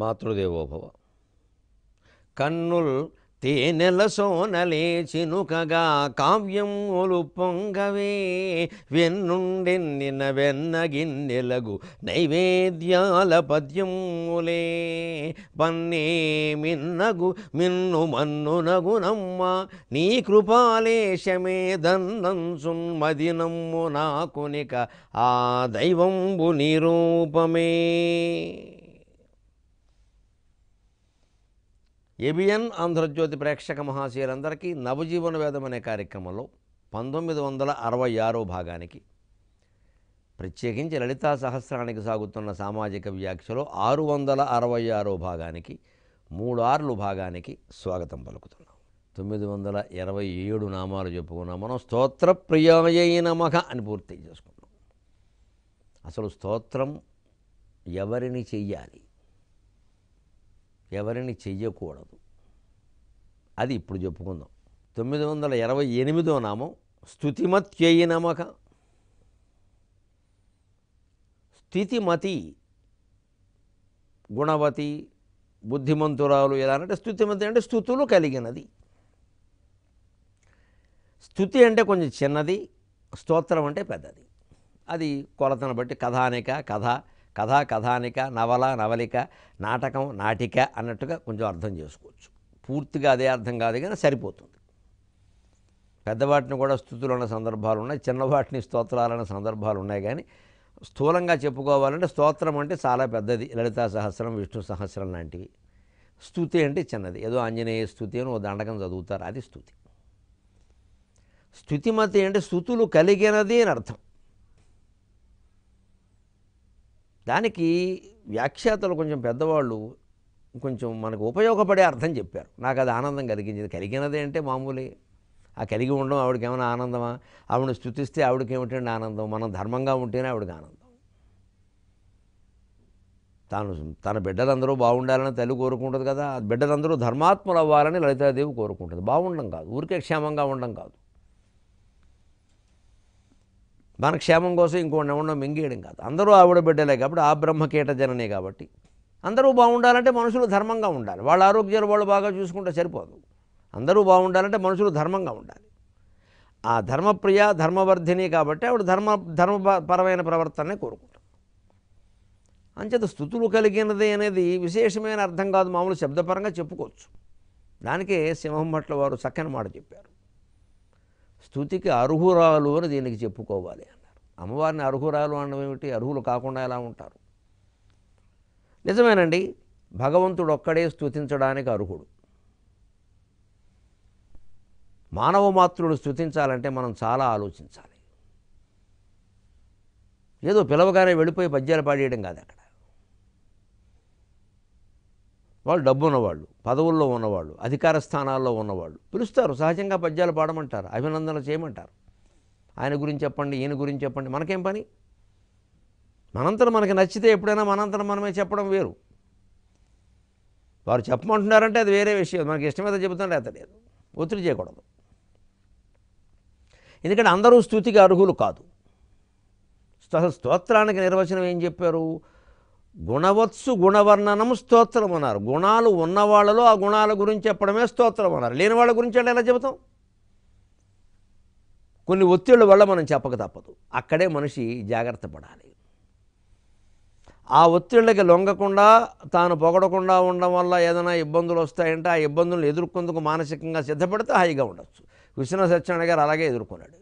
మాతృదేవోభవ కన్నుల్ తేనెల సోనలేచినుకగా కావ్యం ఒలు పొంగవే వెన్నుండెన్నిన వెన్నగిన్నెలగు నైవేద్యాల పద్యములే పన్నే మిన్నగు మిన్ను మన్నునగు నమ్మ నీ కృపాలేశమే దన్నంసున్ మదినమ్ము నాకునిక ఆ దైవంబు నిరూపమే ఏబిఎన్ ఆంధ్రజ్యోతి ప్రేక్షక మహాశీలందరికీ నవజీవన వేదం అనే కార్యక్రమంలో పంతొమ్మిది వందల అరవై ఆరో భాగానికి ప్రత్యేకించి లలితా సహస్రానికి సాగుతున్న సామాజిక వ్యాఖ్యలో ఆరు వందల అరవై ఆరో భాగానికి మూడు ఆర్లు భాగానికి స్వాగతం పలుకుతున్నాం తొమ్మిది వందల ఇరవై ఏడు నామాలు చెప్పుకున్నాం మనం స్తోత్ర ప్రియాయ నమహ అని పూర్తి చేసుకున్నాం అసలు స్తోత్రం ఎవరిని చెయ్యాలి ఎవరిని చెయ్యకూడదు అది ఇప్పుడు చెప్పుకుందాం తొమ్మిది వందల ఇరవై ఎనిమిదో నామం స్థుతిమత్యయి నమక స్థితిమతి గుణవతి బుద్ధిమంతురాలు ఎలా అంటే స్థుతిమతి అంటే స్థుతులు కలిగినది స్థుతి అంటే కొంచెం చిన్నది స్తోత్రం అంటే పెద్దది అది కొలతను బట్టి కథానిక కథ కథ కథానిక నవల నవలిక నాటకం నాటిక అన్నట్టుగా కొంచెం అర్థం చేసుకోవచ్చు పూర్తిగా అదే అర్థం కాదు కానీ సరిపోతుంది పెద్దవాటిని కూడా స్థుతులు అన్న సందర్భాలు ఉన్నాయి చిన్నవాటిని స్తోత్రాలు అనే సందర్భాలు ఉన్నాయి కానీ స్థూలంగా చెప్పుకోవాలంటే స్తోత్రం అంటే చాలా పెద్దది లలితా సహస్రం విష్ణు సహస్రం లాంటివి స్థుతి అంటే చిన్నది ఏదో ఆంజనేయ స్థుతి అని ఓ దండకం చదువుతారు అది స్థుతి స్థుతిమతి అంటే స్థుతులు కలిగినది అని అర్థం దానికి వ్యాఖ్యాతలు కొంచెం పెద్దవాళ్ళు కొంచెం మనకు ఉపయోగపడే అర్థం చెప్పారు నాకు అది ఆనందం కలిగించింది కలిగినది అంటే మామూలే ఆ కలిగి ఉండడం ఆవిడకి ఏమైనా ఆనందమా ఆవిడని స్థుతిస్తే ఆవిడకి ఏమిటండి ఆనందం మనం ధర్మంగా ఉంటేనే ఆవిడకి ఆనందం తాను తన బిడ్డలందరూ బాగుండాలని తల్లి కోరుకుంటుంది కదా బిడ్డలందరూ ధర్మాత్మలు అవ్వాలని లలితాదేవి కోరుకుంటుంది బాగుండడం కాదు ఊరికే క్షేమంగా ఉండడం కాదు మన క్షేమం కోసం ఇంకోటి ఎవడో మింగేయడం కాదు అందరూ ఆవిడ బిడ్డలే కాబట్టి ఆ బ్రహ్మకీట జననే కాబట్టి అందరూ బాగుండాలంటే మనుషులు ధర్మంగా ఉండాలి వాళ్ళ ఆరోగ్యాలు వాళ్ళు బాగా చూసుకుంటే సరిపోదు అందరూ బాగుండాలంటే మనుషులు ధర్మంగా ఉండాలి ఆ ధర్మప్రియ ధర్మవర్ధిని కాబట్టి ఆవిడ ధర్మ ధర్మపరమైన ప్రవర్తననే కోరుకుంటాం అంచేత స్థుతులు కలిగినది అనేది విశేషమైన అర్థం కాదు మామూలు శబ్దపరంగా చెప్పుకోవచ్చు దానికే సింహం భట్ల వారు చక్కని మాట చెప్పారు స్థుతికి అర్హురాలు అని దీనికి చెప్పుకోవాలి అన్నారు అమ్మవారిని అర్హురాలు అనడం ఏమిటి అర్హులు కాకుండా ఎలా ఉంటారు నిజమేనండి భగవంతుడు ఒక్కడే స్థుతించడానికి అర్హుడు మానవ మాతృడు స్థుతించాలంటే మనం చాలా ఆలోచించాలి ఏదో పిలవగానే వెళ్ళిపోయి పద్యాలు పాడేయడం కాదు అక్కడ వాళ్ళు డబ్బు ఉన్నవాళ్ళు పదవుల్లో ఉన్నవాళ్ళు అధికార స్థానాల్లో ఉన్నవాళ్ళు పిలుస్తారు సహజంగా పద్యాలు పాడమంటారు అభినందనలు చేయమంటారు ఆయన గురించి చెప్పండి ఈయన గురించి చెప్పండి మనకేం పని మనంతరం మనకి నచ్చితే ఎప్పుడైనా మనంతరం మనమే చెప్పడం వేరు వారు చెప్పమంటున్నారంటే అది వేరే విషయం మనకి ఇష్టమైతే చెబుతాం లేదా లేదు ఒత్తిడి చేయకూడదు ఎందుకంటే అందరూ స్థుతికి అర్హులు కాదు స్తోత్రానికి నిర్వచనం ఏం చెప్పారు గుణవత్సు గుణవర్ణనము స్తోత్రం అన్నారు గుణాలు ఉన్నవాళ్ళలో ఆ గుణాల గురించి చెప్పడమే స్తోత్రం అన్నారు లేని వాళ్ళ గురించి అంటే ఎలా చెబుతాం కొన్ని ఒత్తిళ్ళ వల్ల మనం చెప్పక తప్పదు అక్కడే మనిషి జాగ్రత్త పడాలి ఆ ఒత్తిళ్ళకి లొంగకుండా తాను పొగడకుండా ఉండడం వల్ల ఏదైనా ఇబ్బందులు వస్తాయంటే ఆ ఇబ్బందులను ఎదుర్కొందుకు మానసికంగా సిద్ధపడితే హాయిగా ఉండొచ్చు కృష్ణ సత్యనారాయణ గారు అలాగే ఎదుర్కొన్నాడు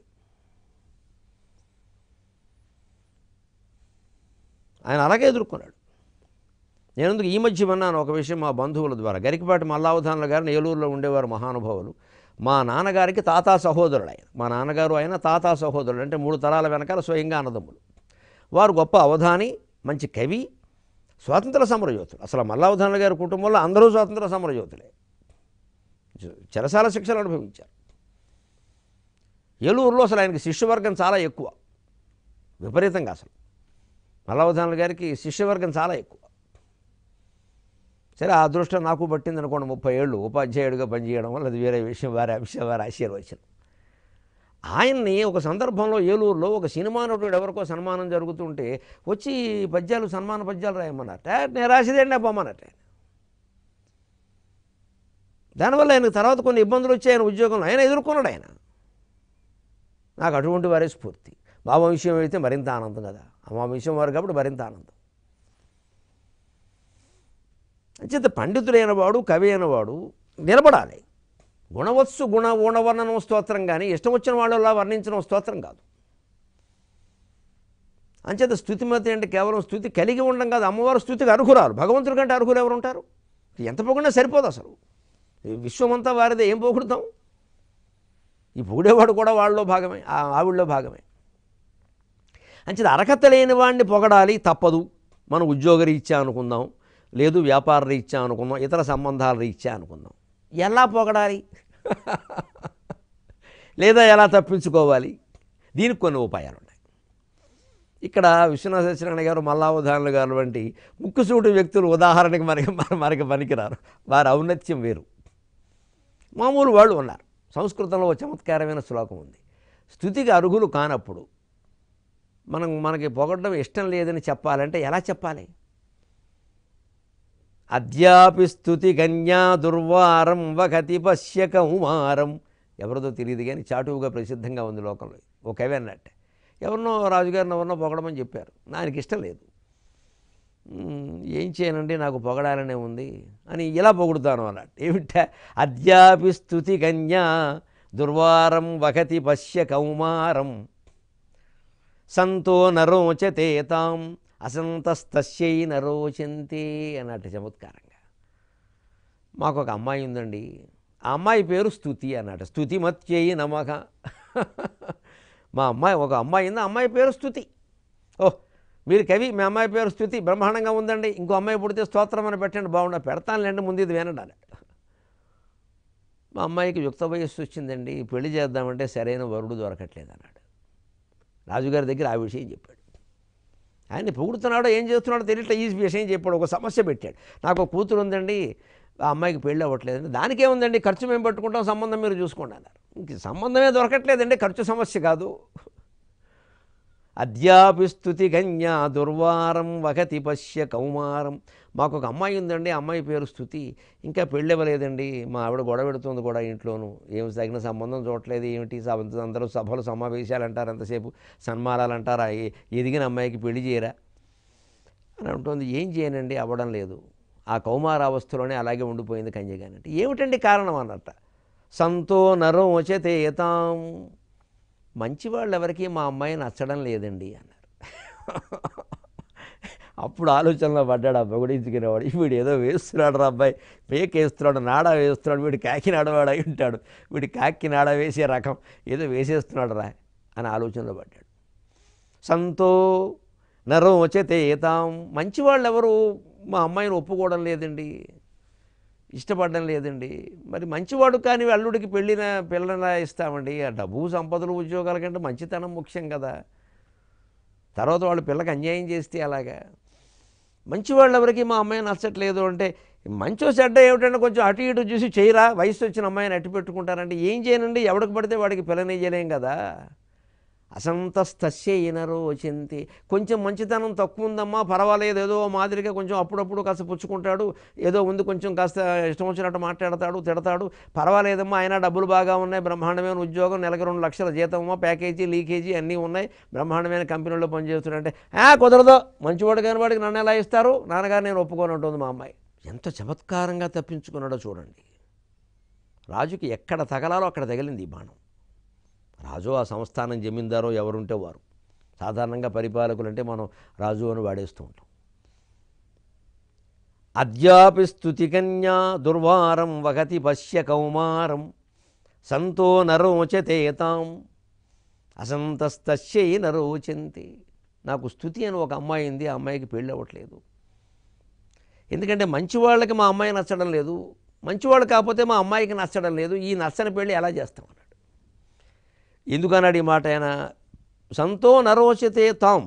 ఆయన అలాగే ఎదుర్కొన్నాడు నేనందుకు ఈ మధ్య విన్నాను ఒక విషయం మా బంధువుల ద్వారా గరికపాటి మల్లావధానుల గారు నేలూరులో ఉండేవారు మహానుభావులు మా నాన్నగారికి తాతా సహోదరుడు ఆయన మా నాన్నగారు ఆయన తాతా సహోదరుడు అంటే మూడు తరాల వెనకాల స్వయంగా అన్నదమ్ములు వారు గొప్ప అవధాని మంచి కవి స్వాతంత్ర సమరయోతులు అసలు మల్లావధానుల గారి కుటుంబంలో అందరూ స్వాతంత్ర సమరయోతులే చెరసాల శిక్షలు అనుభవించారు ఏలూరులో అసలు ఆయనకి శిష్యవర్గం చాలా ఎక్కువ విపరీతంగా అసలు మల్లావధానుల గారికి శిష్యవర్గం చాలా ఎక్కువ సరే ఆ అదృష్టం నాకు పట్టింది అనుకోండి ముప్పై ఏళ్ళు ఉపాధ్యాయుడిగా పనిచేయడం వల్ల అది వేరే విషయం వారి అంశం వారి ఆశీర్వచనం ఆయన్ని ఒక సందర్భంలో ఏలూరులో ఒక సినిమా నటుడు ఎవరికో సన్మానం జరుగుతుంటే వచ్చి పద్యాలు సన్మాన పద్యాలు రాయమన్నట నేను రాసేదేండి ఆయన దానివల్ల ఆయన తర్వాత కొన్ని ఇబ్బందులు వచ్చాయి ఆయన ఉద్యోగంలో ఆయన ఎదుర్కొన్నాడు ఆయన నాకు అటువంటి వారే స్ఫూర్తి బాబా విషయం అయితే మరింత ఆనందం కదా అమ్మ విషయం వారు కాబట్టి మరింత ఆనందం అంచేత పండితుడైన వాడు కవి అయినవాడు నిలబడాలి గుణవత్సు గుణ ఊణవర్ణనం స్తోత్రం కానీ ఇష్టం వచ్చిన వాళ్ళు అలా వర్ణించడం స్తోత్రం కాదు అంచేత మధ్య అంటే కేవలం స్థుతి కలిగి ఉండడం కాదు అమ్మవారు స్థుతికి అర్హురాలు భగవంతుడి కంటే అర్హులు ఎవరు ఉంటారు ఎంత పోకుండా సరిపోదు అసలు విశ్వమంతా వారిదే ఏం పోగొడతాం ఈ పొగిడేవాడు కూడా వాళ్ళలో భాగమే ఆవిడలో భాగమే అంచేది అర్హత లేని వాడిని పొగడాలి తప్పదు మనం రీత్యా అనుకుందాం లేదు వ్యాపార రీత్యా అనుకుందాం ఇతర సంబంధాల రీత్యా అనుకుందాం ఎలా పొగడాలి లేదా ఎలా తప్పించుకోవాలి దీనికి కొన్ని ఉపాయాలు ఉన్నాయి ఇక్కడ విశ్వనాథ సత్యనారాయణ గారు మల్లావధానులు గారు వంటి ముక్కుసూటి వ్యక్తులు ఉదాహరణకి మనకి మనకి పనికిరారు వారి ఔన్నత్యం వేరు మామూలు వాళ్ళు ఉన్నారు సంస్కృతంలో చమత్కారమైన శ్లోకం ఉంది స్థుతికి అర్హులు కానప్పుడు మనం మనకి పొగడడం ఇష్టం లేదని చెప్పాలంటే ఎలా చెప్పాలి అద్యాపి స్థుతి కన్యా దుర్వారం వకతి పశ్య కౌమారం ఎవరిదో తెలియదు కానీ చాటువుగా ప్రసిద్ధంగా ఉంది లోకంలో ఒక కవి అన్నట్టు ఎవరినో రాజుగారిని ఎవరినో పొగడమని చెప్పారు నాకు ఇష్టం లేదు ఏం చేయనండి నాకు పొగడాలనే ఉంది అని ఇలా పొగుడుతాను అన్నట్టు ఏమిట అద్యాపి స్థుతి కన్యా దుర్వారం వకతి పశ్య కౌమారం సంతో నరోచతే తాం అసంతస్తస్యై నరోచంతే అన్నట్టు చమత్కారంగా మాకు ఒక అమ్మాయి ఉందండి ఆ అమ్మాయి పేరు స్థుతి అన్నట్టు స్థుతి మత్యయి నమక మా అమ్మాయి ఒక అమ్మాయి ఉంది అమ్మాయి పేరు స్థుతి ఓహ్ మీరు కవి మీ అమ్మాయి పేరు స్థుతి బ్రహ్మాండంగా ఉందండి ఇంకో అమ్మాయి పుడితే స్తోత్రం అని పెట్టండి పెడతాను పెడతానులేండి ముందు ఇది వినడాలి మా అమ్మాయికి యుక్త వయస్సు వచ్చిందండి పెళ్లి చేద్దామంటే సరైన వరుడు దొరకట్లేదు అన్నాడు రాజుగారి దగ్గర ఆ విషయం చెప్పాడు ఆయన పొగుడుతున్నాడో ఏం చేస్తున్నాడో తెలియట్లే ఈ విషయం చెప్పాడు ఒక సమస్య పెట్టాడు నాకు ఒక కూతురు ఉందండి ఆ అమ్మాయికి పెళ్ళి అవ్వట్లేదండి దానికేముందండి ఖర్చు మేము పట్టుకుంటాం సంబంధం మీరు చూసుకోండి అన్నారు ఇంక సంబంధమే దొరకట్లేదండి ఖర్చు సమస్య కాదు అద్యాపిస్తుతి కన్యా దుర్వారం వగతి పశ్య కౌమారం మాకు ఒక అమ్మాయి ఉందండి అమ్మాయి పేరు స్థుతి ఇంకా పెళ్ళి ఇవ్వలేదండి మా ఆవిడ గొడవ పెడుతుంది కూడా ఇంట్లోనూ ఏం తగిన సంబంధం చూడలేదు ఏమిటి అందరూ సభలు సమావేశాలు అంటారు అంతసేపు సన్మానాలు అంటారా ఎదిగిన అమ్మాయికి పెళ్లి చేయరా అని అంటుంది ఏం చేయనండి అవ్వడం లేదు ఆ కౌమారావస్థలోనే అలాగే ఉండిపోయింది అంటే ఏమిటండి కారణం అన్నట్ట సంతో నరం వచ్చేతే ఏతాం మంచివాళ్ళు ఎవరికి మా అమ్మాయి నచ్చడం లేదండి అన్నారు అప్పుడు ఆలోచనలో పడ్డాడు అబ్బాయి కూడా ఇంచుకునేవాడు వీడు ఏదో వేస్తున్నాడు రా అబ్బాయి మేక వేస్తున్నాడు నాడ వేస్తున్నాడు వీడు కాకినాడవాడు అయి ఉంటాడు వీడు కాకి నాడ వేసే రకం ఏదో వేసేస్తున్నాడు రా అని ఆలోచనలో పడ్డాడు సంతో నరం వచ్చేతే ఏతాం మంచివాళ్ళు ఎవరు మా అమ్మాయిని ఒప్పుకోవడం లేదండి ఇష్టపడడం లేదండి మరి మంచివాడు కానీ అల్లుడికి పెళ్ళిన పిల్లలా ఇస్తామండి ఆ డబ్బు సంపదలు ఉద్యోగాల కంటే మంచితనం ముఖ్యం కదా తర్వాత వాళ్ళు పిల్లకి అన్యాయం చేస్తే అలాగా మంచి వాళ్ళు ఎవరికి మా అమ్మాయి నచ్చట్లేదు అంటే మంచో చెడ్డ ఏమిటంటే కొంచెం అటు ఇటు చూసి చేయరా వయసు వచ్చిన అమ్మాయిని అట్టి పెట్టుకుంటారంటే ఏం చేయనండి ఎవడికి పడితే వాడికి పిల్లని చేయలేం కదా అసంతస్తస్య ఈనరో వచ్చింది కొంచెం మంచితనం తక్కువ ఉందమ్మా పర్వాలేదు ఏదో మాదిరిగా కొంచెం అప్పుడప్పుడు కాస్త పుచ్చుకుంటాడు ఏదో ఉంది కొంచెం కాస్త ఇష్టం వచ్చినట్టు మాట్లాడతాడు తిడతాడు పర్వాలేదమ్మా అయినా డబ్బులు బాగా ఉన్నాయి బ్రహ్మాండమైన ఉద్యోగం నెలకి రెండు లక్షల జీతమా ప్యాకేజీ లీకేజీ అన్నీ ఉన్నాయి బ్రహ్మాండమైన కంపెనీలో ఆ కుదరదు మంచివాడు కాని వాడికి నన్ను ఎలా ఇస్తారు నాన్నగారు నేను ఒప్పుకొని ఉంటుంది మా అమ్మాయి ఎంత చమత్కారంగా తప్పించుకున్నాడో చూడండి రాజుకి ఎక్కడ తగలాలో అక్కడ తగిలింది ఈ బాణం రాజు ఆ సంస్థానం జమీందారో ఎవరుంటే వారు సాధారణంగా పరిపాలకులు అంటే మనం రాజు అని వాడేస్తూ ఉంటాం అద్యాపి స్థుతి కన్యా దుర్వారం వగతి పశ్య కౌమారం సంతో నరోచతేతాం అసంతస్తస్యై నరోచంతి నాకు స్థుతి అని ఒక అమ్మాయి ఉంది ఆ అమ్మాయికి పెళ్ళి అవ్వట్లేదు ఎందుకంటే మంచివాళ్ళకి మా అమ్మాయి నచ్చడం లేదు మంచివాళ్ళు కాకపోతే మా అమ్మాయికి నచ్చడం లేదు ఈ నచ్చని పెళ్ళి ఎలా చేస్తాం ఎందుకన్నాడు ఈ మాట ఆయన సంతో నరోచతే తాం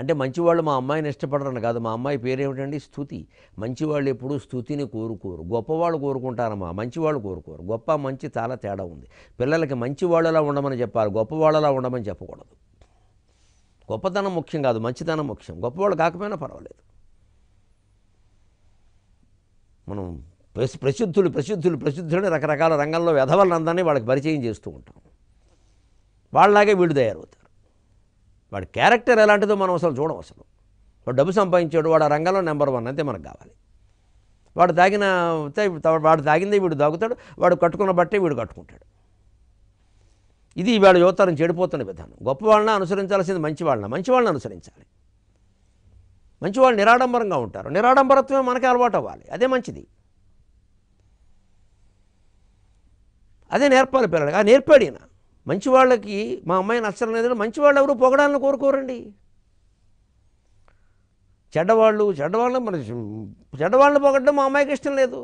అంటే మంచివాళ్ళు మా అమ్మాయిని ఇష్టపడరని కాదు మా అమ్మాయి పేరేమిటండి స్థుతి మంచివాళ్ళు ఎప్పుడూ స్థుతిని కోరుకోరు గొప్పవాళ్ళు కోరుకుంటారమ్మా మంచివాళ్ళు కోరుకోరు గొప్ప మంచి చాలా తేడా ఉంది పిల్లలకి మంచివాళ్ళలా ఉండమని చెప్పాలి గొప్పవాళ్ళలా ఉండమని చెప్పకూడదు గొప్పతనం ముఖ్యం కాదు మంచితనం ముఖ్యం గొప్పవాళ్ళు కాకపోయినా పర్వాలేదు మనం ప్రసిద్ధులు ప్రసిద్ధులు ప్రసిద్ధులని రకరకాల రంగంలో వ్యధవలందరినీ వాళ్ళకి పరిచయం చేస్తూ ఉంటాం వాళ్ళలాగే వీడు తయారవుతారు వాడి క్యారెక్టర్ ఎలాంటిదో మనం అసలు చూడం అసలు వాడు డబ్బు సంపాదించాడు వాడు ఆ రంగంలో నెంబర్ వన్ అంతే మనకు కావాలి వాడు తాగిన వాడు తాగిందే వీడు తాగుతాడు వాడు కట్టుకున్న బట్టే వీడు కట్టుకుంటాడు ఇది వాడు యువతరం చెడిపోతున్న విధానం గొప్ప వాళ్ళని అనుసరించాల్సింది మంచి వాళ్ళని మంచి వాళ్ళని అనుసరించాలి మంచి వాళ్ళు నిరాడంబరంగా ఉంటారు నిరాడంబరత్వమే మనకి అలవాటు అవ్వాలి అదే మంచిది అదే నేర్పాలి పిల్లలకి ఆ నేర్పాడు ఈయన మంచివాళ్ళకి మా అమ్మాయి నచ్చడం మంచివాళ్ళు మంచి ఎవరు పొగడాలని కోరుకోరండి చెడ్డవాళ్ళు చెడ్డవాళ్ళు మన చెడ్డవాళ్ళని పొగడడం మా అమ్మాయికి ఇష్టం లేదు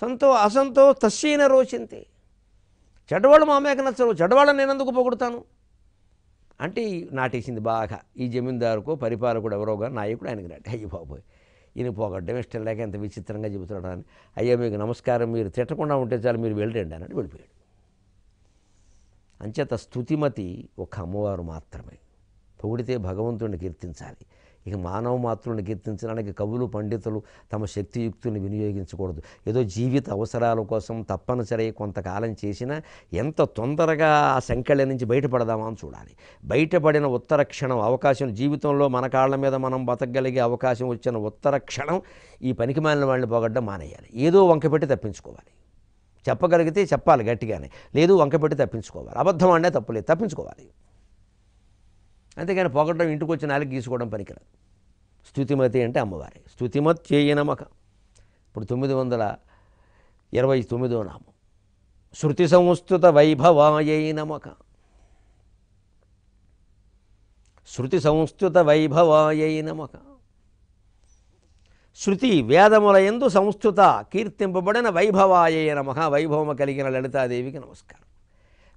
సంతో అసంతో తస్సీన రోచింది చెడ్డవాళ్ళు మా అమ్మాయికి నచ్చరు చెడ్డవాళ్ళని నేను ఎందుకు పొగుడతాను అంటే నాటేసింది బాగా ఈ జమీందారుకో పరిపాలకుడు ఎవరో కానీ నాయకుడు ఆయనకు నాటి అయ్యి బాబోయ్ ఈయన పోగడ్డం ఇష్టం లేక ఎంత విచిత్రంగా చెబుతున్నాడు అని అయ్యో మీకు నమస్కారం మీరు తిట్టకుండా ఉంటే చాలు మీరు వెళ్ళండి అన్నట్టు వెళ్ళిపోయాడు అంచేత స్థుతిమతి ఒక అమ్మవారు మాత్రమే పొగిడితే భగవంతుడిని కీర్తించాలి ఇక మానవ మాతృని కీర్తించడానికి కవులు పండితులు తమ శక్తియుక్తుల్ని వినియోగించకూడదు ఏదో జీవిత అవసరాల కోసం తప్పనిసరి కొంతకాలం చేసినా ఎంత తొందరగా ఆ సంఖ్యల నుంచి బయటపడదామా అని చూడాలి బయటపడిన ఉత్తర క్షణం అవకాశం జీవితంలో మన కాళ్ళ మీద మనం బతకగలిగే అవకాశం వచ్చిన ఉత్తర క్షణం ఈ పనికి మాలిన వాళ్ళని పోగొట్టడం మానేయాలి ఏదో వంకపెట్టి తప్పించుకోవాలి చెప్పగలిగితే చెప్పాలి గట్టిగానే లేదు వంకపెట్టి తప్పించుకోవాలి అబద్ధం అంటే తప్పులేదు తప్పించుకోవాలి అంతేగాని పొగటం ఇంటికి వచ్చిన వాళ్ళకి గీసుకోవడం పనికిరాదు స్థుతిమతి అంటే అమ్మవారి స్థుతిమత్యేయ నమక ఇప్పుడు తొమ్మిది వందల ఇరవై తొమ్మిదో నామం శృతి సంస్థుత వైభవాయై నమక శృతి సంస్థుత వైభవాయై నమక శృతి వేదముల ఎందు సంస్థుత కీర్తింపబడిన వైభవాయ మహావైభవము కలిగిన లలితాదేవికి నమస్కారం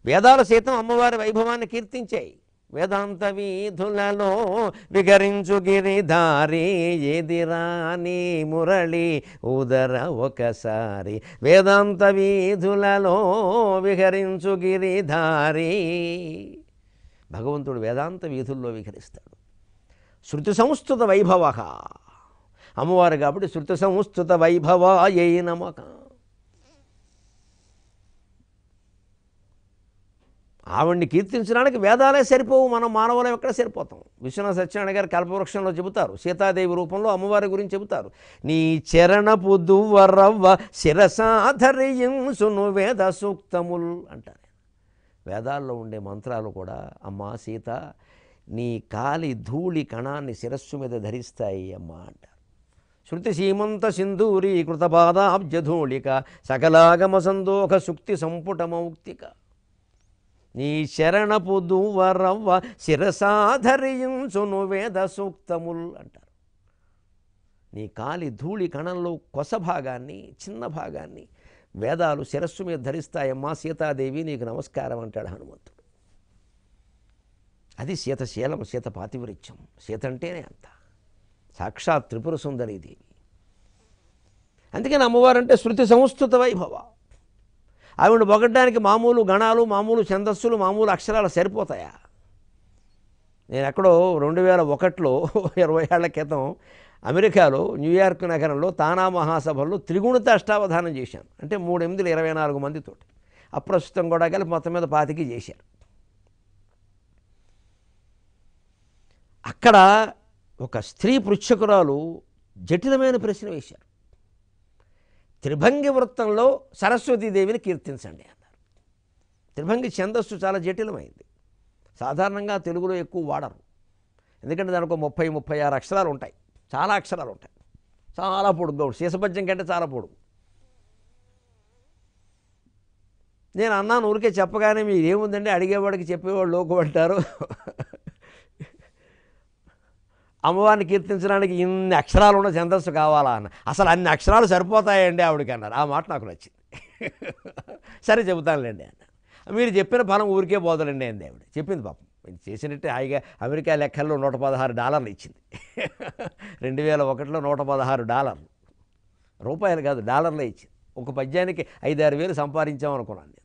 వేదాలు సైతం అమ్మవారి వైభవాన్ని కీర్తించాయి వేదాంత వీధులలో వికరించు గిరిధారి ఎదిరాని మురళి ఉదర ఒకసారి వేదాంత వీధులలో విహరించు గిరిధారి భగవంతుడు వేదాంత వీధుల్లో విహరిస్తాడు శృతి సంస్థుత వైభవ అమ్మవారు కాబట్టి శృత సంస్థుత వైభవాయ నమక ఆవిడ్ని కీర్తించడానికి వేదాలే సరిపోవు మనం మానవులం ఎక్కడ సరిపోతాం విశ్వనాథ సత్యనారాయణ గారు కల్పవృక్షంలో చెబుతారు సీతాదేవి రూపంలో అమ్మవారి గురించి చెబుతారు నీ చరణపు దువ్వరవ్వ శిరసాధరియును వేద సూక్తముల్ అంటారు వేదాల్లో ఉండే మంత్రాలు కూడా అమ్మా సీత నీ కాలి ధూళి కణాన్ని శిరస్సు మీద ధరిస్తాయి అమ్మా అంటారు శృతి సీమంత సింధూరీకృత పాదాబ్జధూళిక సకలాగమ సందోహ శుక్తి సంపుటమౌక్తిక నీ శరణపు దువరవ్వ శిరసాధరించును వేద సూక్తముల్ అంటారు నీ కాలి ధూళి కణంలో కొస భాగాన్ని చిన్న భాగాన్ని వేదాలు శిరస్సు మీద ధరిస్తాయమ్మా సీతాదేవి నీకు నమస్కారం అంటాడు హనుమంతుడు అది సీతశీలం శీలం సీత పాతివృత్యం సీత అంటేనే అంత సాక్షాత్ త్రిపుర దేవి అందుకని అమ్మవారంటే శృతి సంస్కృత వైభవ ఆవిడ పొగడ్డానికి మామూలు గణాలు మామూలు ఛందస్సులు మామూలు అక్షరాలు సరిపోతాయా నేను ఎక్కడో రెండు వేల ఒకటిలో ఇరవై ఏళ్ల క్రితం అమెరికాలో న్యూయార్క్ నగరంలో తానా మహాసభల్లో త్రిగుణిత అష్టావధానం చేశాను అంటే మూడు ఎనిమిది ఇరవై నాలుగు మందితో అప్రస్తుతం కూడా కలిపి మొత్తం మీద పాతికి చేశారు అక్కడ ఒక స్త్రీ పృచ్ఛకురాలు జటిలమైన ప్రశ్న వేశారు త్రిభంగి వృత్తంలో సరస్వతీదేవిని కీర్తించండి అన్నారు త్రిభంగి ఛందస్సు చాలా జటిలమైంది సాధారణంగా తెలుగులో ఎక్కువ వాడరు ఎందుకంటే దానికి ముప్పై ముప్పై ఆరు అక్షరాలు ఉంటాయి చాలా అక్షరాలు ఉంటాయి చాలా పొడుగ్గా ఉంటుంది శీసపద్యం కంటే చాలా పొడుగు నేను అన్నాను ఊరికే చెప్పగానే మీరు ఏముందండి అడిగేవాడికి చెప్పేవాడు లోకు అంటారు అమ్మవారిని కీర్తించడానికి ఇన్ని అక్షరాలు ఉన్న ఛందస్సు కావాలా అన్న అసలు అన్ని అక్షరాలు సరిపోతాయండి ఆవిడకి అన్నారు ఆ మాట నాకు నచ్చింది సరే చెబుతానులేండి అన్న మీరు చెప్పిన ఫలం ఊరికే పోదలండి అండి ఆవిడ చెప్పింది పాపం చేసినట్టే హాయిగా అమెరికా లెక్కల్లో నూట పదహారు డాలర్లు ఇచ్చింది రెండు వేల ఒకటిలో నూట పదహారు డాలర్లు రూపాయలు కాదు డాలర్లే ఇచ్చింది ఒక పద్యానికి ఐదారు వేలు సంపాదించామనుకున్నాను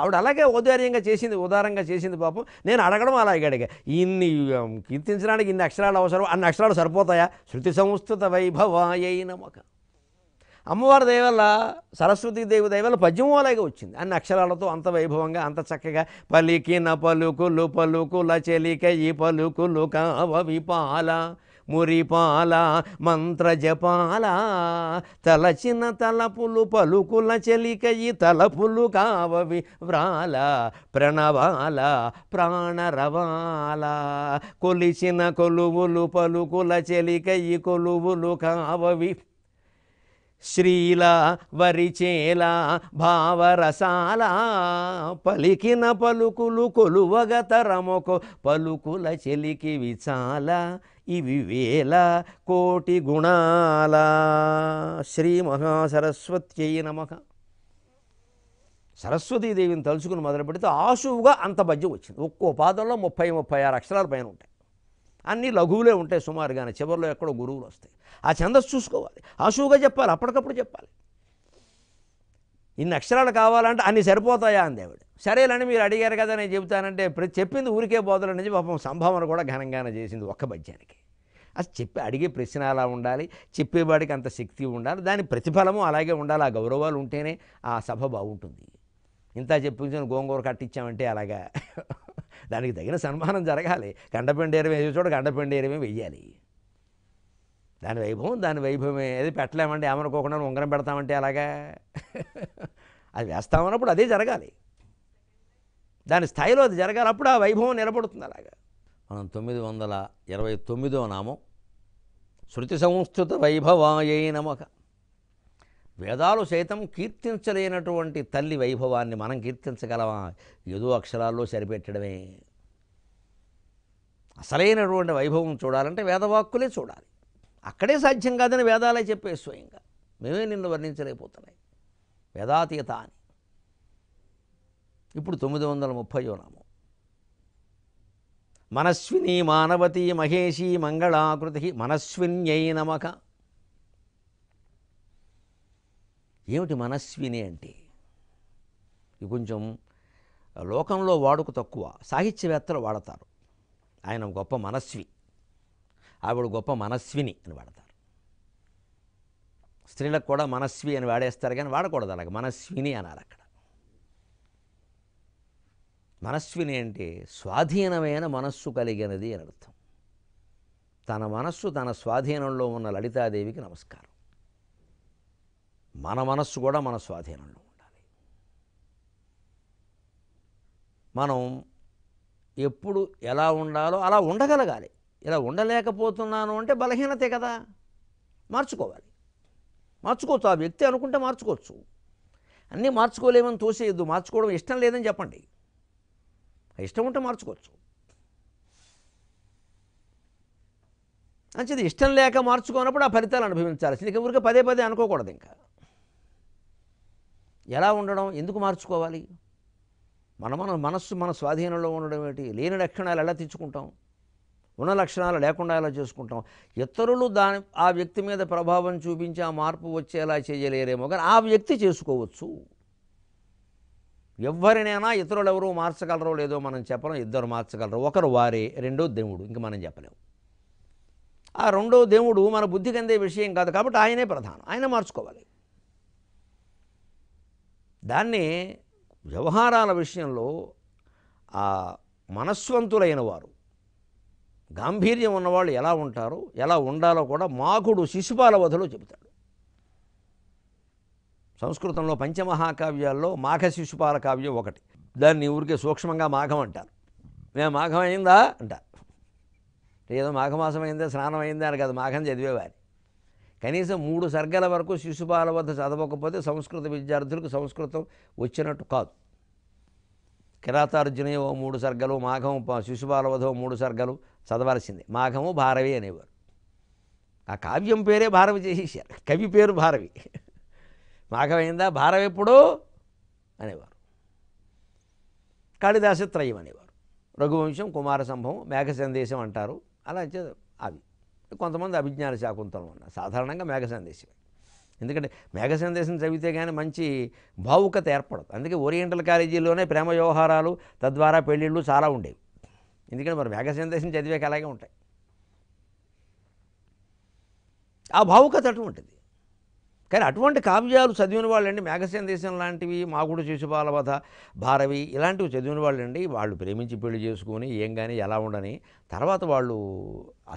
ఆవిడ అలాగే ఔదార్యంగా చేసింది ఉదారంగా చేసింది పాపం నేను అడగడం అలాగే అడిగా ఇన్ని కీర్తించడానికి ఇన్ని అక్షరాలు అవసరం అన్ని అక్షరాలు సరిపోతాయా శృతి సంస్థత వైభవాయై నమక అమ్మవారి దయవల్ల సరస్వతి దేవి దయవల్ల పద్యం అలాగే వచ్చింది అన్ని అక్షరాలతో అంత వైభవంగా అంత చక్కగా పలికి న పలుకులు పలుకుల చెలిక ఈ పలుకులు కావ విపాల మురిపాల మంత్రజపాల తలచిన తలపులు పలుకుల చెలికయి తలపులు కావవి వ్రాల ప్రణవాల ప్రాణరవాల కొలిచిన కొలువులు పలుకుల చెలికయి కొలువులు కావవి శ్రీల వరిచేల భావరసాల పలికిన పలుకులు కొలువగతరమొక పలుకుల చెలికి విచాల ఇవి వేల కోటి గుణాల శ్రీ మహాసరస్వత్యై నమ సరస్వతీదేవిని తలుచుకుని మొదలు పెడితే ఆశువుగా అంత పద్యం వచ్చింది ఒక్కో పాదంలో ముప్పై ముప్పై ఆరు అక్షరాల పైన ఉంటాయి అన్నీ లఘువులే ఉంటాయి సుమారుగానే చివరిలో ఎక్కడో గురువులు వస్తాయి ఆ ఛందస్సు చూసుకోవాలి ఆశువుగా చెప్పాలి అప్పటికప్పుడు చెప్పాలి ఇన్ని అక్షరాలు కావాలంటే అన్ని సరిపోతాయా అని దేవుడు సరేలని మీరు అడిగారు కదా నేను చెబుతానంటే ప్రతి చెప్పింది ఊరికే బోధలు అనేది పాపం సంభావన కూడా ఘనంగానే చేసింది ఒక్క పద్యానికి అసలు చెప్పి అడిగే ప్రశ్న అలా ఉండాలి చెప్పేవాడికి అంత శక్తి ఉండాలి దాని ప్రతిఫలము అలాగే ఉండాలి ఆ గౌరవాలు ఉంటేనే ఆ సభ బాగుంటుంది ఇంత చెప్పించిన గోంగూర కట్టించామంటే అలాగా దానికి తగిన సన్మానం జరగాలి గండపెండేరమే చూడ గండపెండేరమే వెయ్యాలి దాని వైభవం దాని వైభవమే ఏది పెట్టలేమండి ఏమనుకోకుండా ఉంగరం పెడతామంటే అలాగా అది వేస్తామన్నప్పుడు అదే జరగాలి దాని స్థాయిలో అది జరగాలి అప్పుడు ఆ వైభవం నిలబడుతుంది అలాగా మనం తొమ్మిది వందల ఇరవై తొమ్మిదో నామం శృతి సంస్కృత వైభవాయై నమక వేదాలు సైతం కీర్తించలేనటువంటి తల్లి వైభవాన్ని మనం కీర్తించగలమా ఏదో అక్షరాల్లో సరిపెట్టడమే అసలైనటువంటి వైభవం చూడాలంటే వేదవాక్కులే చూడాలి అక్కడే సాధ్యం కాదని వేదాలే చెప్పే స్వయంగా మేమే నిన్ను వర్ణించలేకపోతున్నాయి వేదాతీయత అని ఇప్పుడు తొమ్మిది వందల ముప్పయో నామం మనస్విని మానవతి మహేషి మంగళాకృతి మనస్విన్యై నమక ఏమిటి మనస్విని అంటే ఇది కొంచెం లోకంలో వాడుకు తక్కువ సాహిత్యవేత్తలు వాడతారు ఆయన గొప్ప మనస్వి ఆవిడ గొప్ప మనస్విని అని వాడతారు స్త్రీలకు కూడా మనస్వి అని వాడేస్తారు కానీ వాడకూడదు అలాగ మనస్విని అనాలి అక్కడ మనస్విని అంటే స్వాధీనమైన మనస్సు కలిగినది అని అర్థం తన మనస్సు తన స్వాధీనంలో ఉన్న లలితాదేవికి నమస్కారం మన మనస్సు కూడా మన స్వాధీనంలో ఉండాలి మనం ఎప్పుడు ఎలా ఉండాలో అలా ఉండగలగాలి ఇలా ఉండలేకపోతున్నాను అంటే బలహీనతే కదా మార్చుకోవాలి మార్చుకోవచ్చు ఆ వ్యక్తి అనుకుంటే మార్చుకోవచ్చు అన్నీ మార్చుకోలేమని తోసేయద్దు మార్చుకోవడం ఇష్టం లేదని చెప్పండి ఇష్టం ఉంటే మార్చుకోవచ్చు మంచిది ఇష్టం లేక మార్చుకోనప్పుడు ఆ ఫలితాలు అనుభవించాల్సింది ఇక ఊరికే పదే పదే అనుకోకూడదు ఇంకా ఎలా ఉండడం ఎందుకు మార్చుకోవాలి మన మన మనస్సు మన స్వాధీనంలో ఉండడం ఏంటి లేని లక్షణాలు ఎలా తెచ్చుకుంటాం లక్షణాలు లేకుండా ఎలా చేసుకుంటాం ఇతరులు దాని ఆ వ్యక్తి మీద ప్రభావం చూపించి ఆ మార్పు వచ్చేలా చేయలేరేమో కానీ ఆ వ్యక్తి చేసుకోవచ్చు ఎవరినైనా ఇతరులు ఎవరు మార్చగలరో లేదో మనం చెప్పడం ఇద్దరు మార్చగలరు ఒకరు వారే రెండో దేవుడు ఇంక మనం చెప్పలేము ఆ రెండో దేవుడు మన బుద్ధి కందే విషయం కాదు కాబట్టి ఆయనే ప్రధానం ఆయన మార్చుకోవాలి దాన్ని వ్యవహారాల విషయంలో ఆ మనస్వంతులైన వారు గాంభీర్యం ఉన్నవాళ్ళు ఎలా ఉంటారో ఎలా ఉండాలో కూడా మాకుడు శిశుపాల వధలో చెబుతాడు సంస్కృతంలో పంచమహాకావ్యాల్లో మాఘ శిశుపాల కావ్యం ఒకటి దాన్ని ఊరికే సూక్ష్మంగా మాఘం అంటారు మేము మాఘం అయిందా అంటారు ఏదో మాఘమాసం అయిందా స్నానం అయిందా అని కాదు మాఘం చదివేవారు కనీసం మూడు సర్గల వరకు శిశుపాల వద్ద చదవకపోతే సంస్కృత విద్యార్థులకు సంస్కృతం వచ్చినట్టు కాదు కిరాతార్జునయో మూడు సర్గలు మాఘము శిశుబాలవధో మూడు సర్గలు చదవాల్సింది మాఘము భారవి అనేవారు ఆ కావ్యం పేరే భారవి చేసేసారు కవి పేరు భారవి మాఘమైందా భారవి ఎప్పుడు అనేవారు కాళిదాస త్రయం అనేవారు రఘువంశం కుమార సంభవం మేఘ సందేశం అంటారు అలా అవి కొంతమంది అభిజ్ఞాన శాకుంతలం ఉన్నారు సాధారణంగా మేఘ సందేశం ఎందుకంటే మేఘ సందేశం చదివితే కానీ మంచి భావుకత ఏర్పడదు అందుకే ఓరియంటల్ కాలేజీలోనే ప్రేమ వ్యవహారాలు తద్వారా పెళ్ళిళ్ళు చాలా ఉండేవి ఎందుకంటే మరి మేఘ సందేశం చదివేక అలాగే ఉంటాయి ఆ భావుకత అటువంటిది కానీ అటువంటి కావ్యాలు చదివిన వాళ్ళండి మేఘసేన దేశం లాంటివి మాగుడు శిశుపాలవధ భారవి ఇలాంటివి చదివిన వాళ్ళండి వాళ్ళు ప్రేమించి పెళ్లి చేసుకొని ఏం కానీ ఎలా ఉండని తర్వాత వాళ్ళు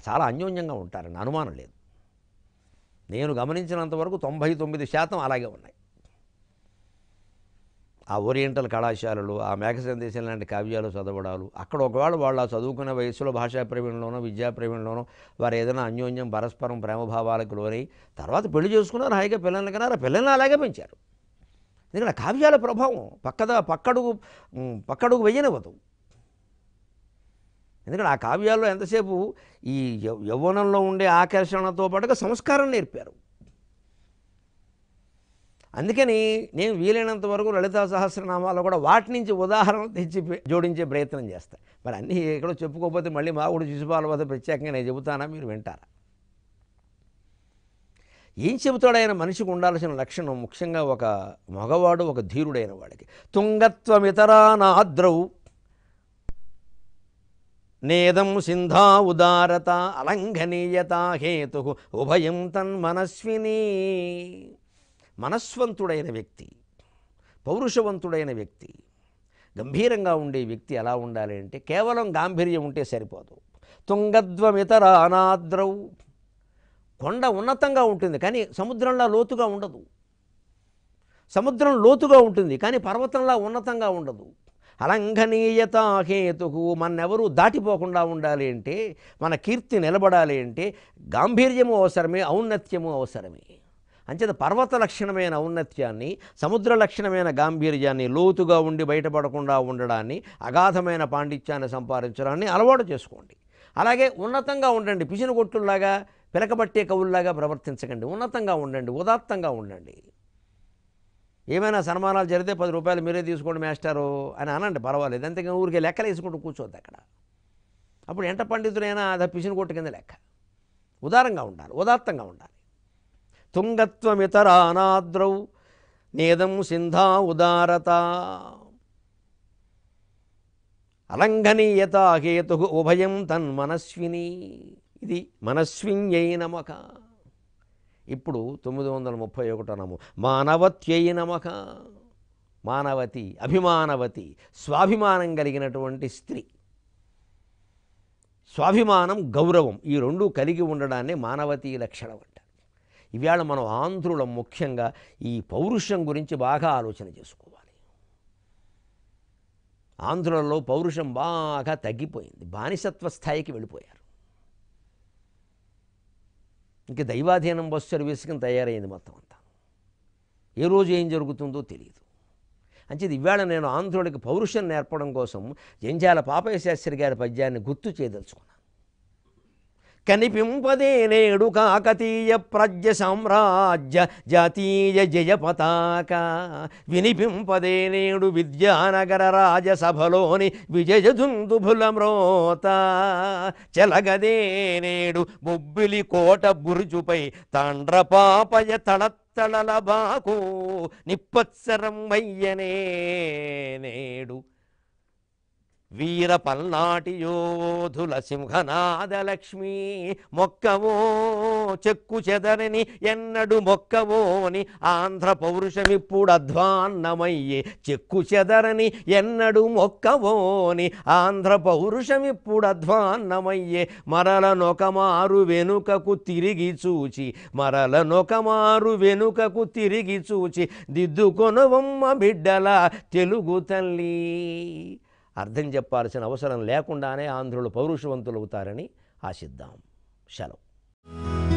చాలా అన్యోన్యంగా ఉంటారని అనుమానం లేదు నేను గమనించినంత వరకు తొంభై తొమ్మిది శాతం అలాగే ఉన్నాయి ఆ ఓరియంటల్ కళాశాలలు ఆ మేఘ సందేశం లాంటి కావ్యాలు చదవడాలు అక్కడ ఒకవేళ వాళ్ళు ఆ చదువుకునే వయసులో భాషా ప్రవీణలోనో విద్యా ప్రవీణలోనో వారు ఏదైనా అన్యోన్యం పరస్పరం ప్రేమభావాలకు లోనై తర్వాత పెళ్లి చేసుకున్నారు హాయిగా పిల్లల్ని కన్నారు ఆ పిల్లల్ని అలాగే పెంచారు ఎందుకంటే కావ్యాల ప్రభావం పక్కద పక్కడుగు పక్కడుగు వెయ్యనివ్వదు ఎందుకంటే ఆ కావ్యాల్లో ఎంతసేపు ఈ యవ్వనంలో ఉండే ఆకర్షణతో పాటుగా సంస్కారం నేర్పారు అందుకని నేను వీలైనంత వరకు లలితా సహస్రనామాల్లో కూడా వాటి నుంచి ఉదాహరణ తెచ్చి జోడించే ప్రయత్నం చేస్తాను మరి అన్నీ ఎక్కడో చెప్పుకోకపోతే మళ్ళీ మా కూడా శిశుపాల వద్ద ప్రత్యేకంగా నేను చెబుతానా మీరు వింటారా ఏం చెబుతాడు ఆయన మనిషికి ఉండాల్సిన లక్షణం ముఖ్యంగా ఒక మగవాడు ఒక ధీరుడైన వాడికి తుంగత్వమితరానాద్రౌ నేదం సింధా ఉదారత అలంఘనీయత హేతు ఉభయం మనస్విని మనస్వంతుడైన వ్యక్తి పౌరుషవంతుడైన వ్యక్తి గంభీరంగా ఉండే వ్యక్తి ఎలా ఉండాలి అంటే కేవలం గాంభీర్యం ఉంటే సరిపోదు తుంగద్వమితర అనాద్రౌ కొండ ఉన్నతంగా ఉంటుంది కానీ సముద్రంలా లోతుగా ఉండదు సముద్రం లోతుగా ఉంటుంది కానీ పర్వతంలా ఉన్నతంగా ఉండదు అలంఘనీయత హేతుకు మన్నెవరూ దాటిపోకుండా ఉండాలి అంటే మన కీర్తి నిలబడాలి అంటే గాంభీర్యము అవసరమే ఔన్నత్యము అవసరమే అంచేత పర్వత లక్షణమైన ఔన్నత్యాన్ని సముద్ర లక్షణమైన గాంభీర్యాన్ని లోతుగా ఉండి బయటపడకుండా ఉండడాన్ని అగాధమైన పాండిత్యాన్ని సంపాదించడాన్ని అలవాటు చేసుకోండి అలాగే ఉన్నతంగా ఉండండి పిసిన కొట్టుల్లాగా పిలకబట్టే కవుల్లాగా ప్రవర్తించకండి ఉన్నతంగా ఉండండి ఉదాత్తంగా ఉండండి ఏమైనా సన్మానాలు జరిగితే పది రూపాయలు మీరే తీసుకోండి మేస్టారు అని అనండి పర్వాలేదు అంతేగా ఊరికే లెక్కలు వేసుకుంటూ కూర్చోద్ది అక్కడ అప్పుడు ఎంట పండితుడైనా అది పిసిన కొట్టు కింద లెక్క ఉదారంగా ఉండాలి ఉదాత్తంగా ఉండాలి తుంగత్వమితరానాద్రౌ నేదం సింధా ఉదారత అలంఘనీయత హేతు ఉభయం తన్మనస్విని ఇది మనస్విన్యై నమక ఇప్పుడు తొమ్మిది వందల ముప్పై ఒకటో నము మానవత్యయి నమక మానవతి అభిమానవతి స్వాభిమానం కలిగినటువంటి స్త్రీ స్వాభిమానం గౌరవం ఈ రెండు కలిగి ఉండడాన్ని మానవతీ లక్షణం అంటారు ఇవాళ మనం ఆంధ్రులం ముఖ్యంగా ఈ పౌరుషం గురించి బాగా ఆలోచన చేసుకోవాలి ఆంధ్రులలో పౌరుషం బాగా తగ్గిపోయింది బానిసత్వ స్థాయికి వెళ్ళిపోయారు ఇంక దైవాధీనం బస్ సర్వీస్కి తయారైంది మొత్తం అంతా ఏ రోజు ఏం జరుగుతుందో తెలియదు అంచేది ఇవాళ నేను ఆంధ్రుడికి పౌరుషం నేర్పడం కోసం జంజాల పాపయ్య శాస్త్రి గారి పద్యాన్ని గుర్తు చేయదలుచుకున్నాను కనిపింపదే నేడు కాకతీయ ప్రజ్ఞ సామ్రాజ్య జాతీయ జయ పతాక వినిపింపదే నేడు విద్యానగర రాజసభలోని విజయ దుందుభుల మ్రోత చెలగదే నేడు బొబ్బిలి కోట బురుజుపై తాండ్రపాపయ తళ తళలబాకు నిప్పత్సరం అయ్యనే నేడు వీర పల్నాటి యోధుల సింహనాదలక్ష్మి మొక్కవో చెక్కు చెదరని ఎన్నడు అని ఆంధ్ర పౌరుషమిప్పుడు అధ్వాన్నమయ్యే చెక్కు చెదరని ఎన్నడు మొక్కవోని ఆంధ్ర పౌరుషమిప్పుడు అధ్వాన్నమయ్యే మరల నొకమారు వెనుకకు తిరిగి చూచి మరల నొకమారు వెనుకకు తిరిగి చూచి దిద్దుకొనవమ్మ బిడ్డల తెలుగు తల్లి అర్థం చెప్పాల్సిన అవసరం లేకుండానే ఆంధ్రులు పౌరుషవంతులవుతారని ఆశిద్దాం సెలవు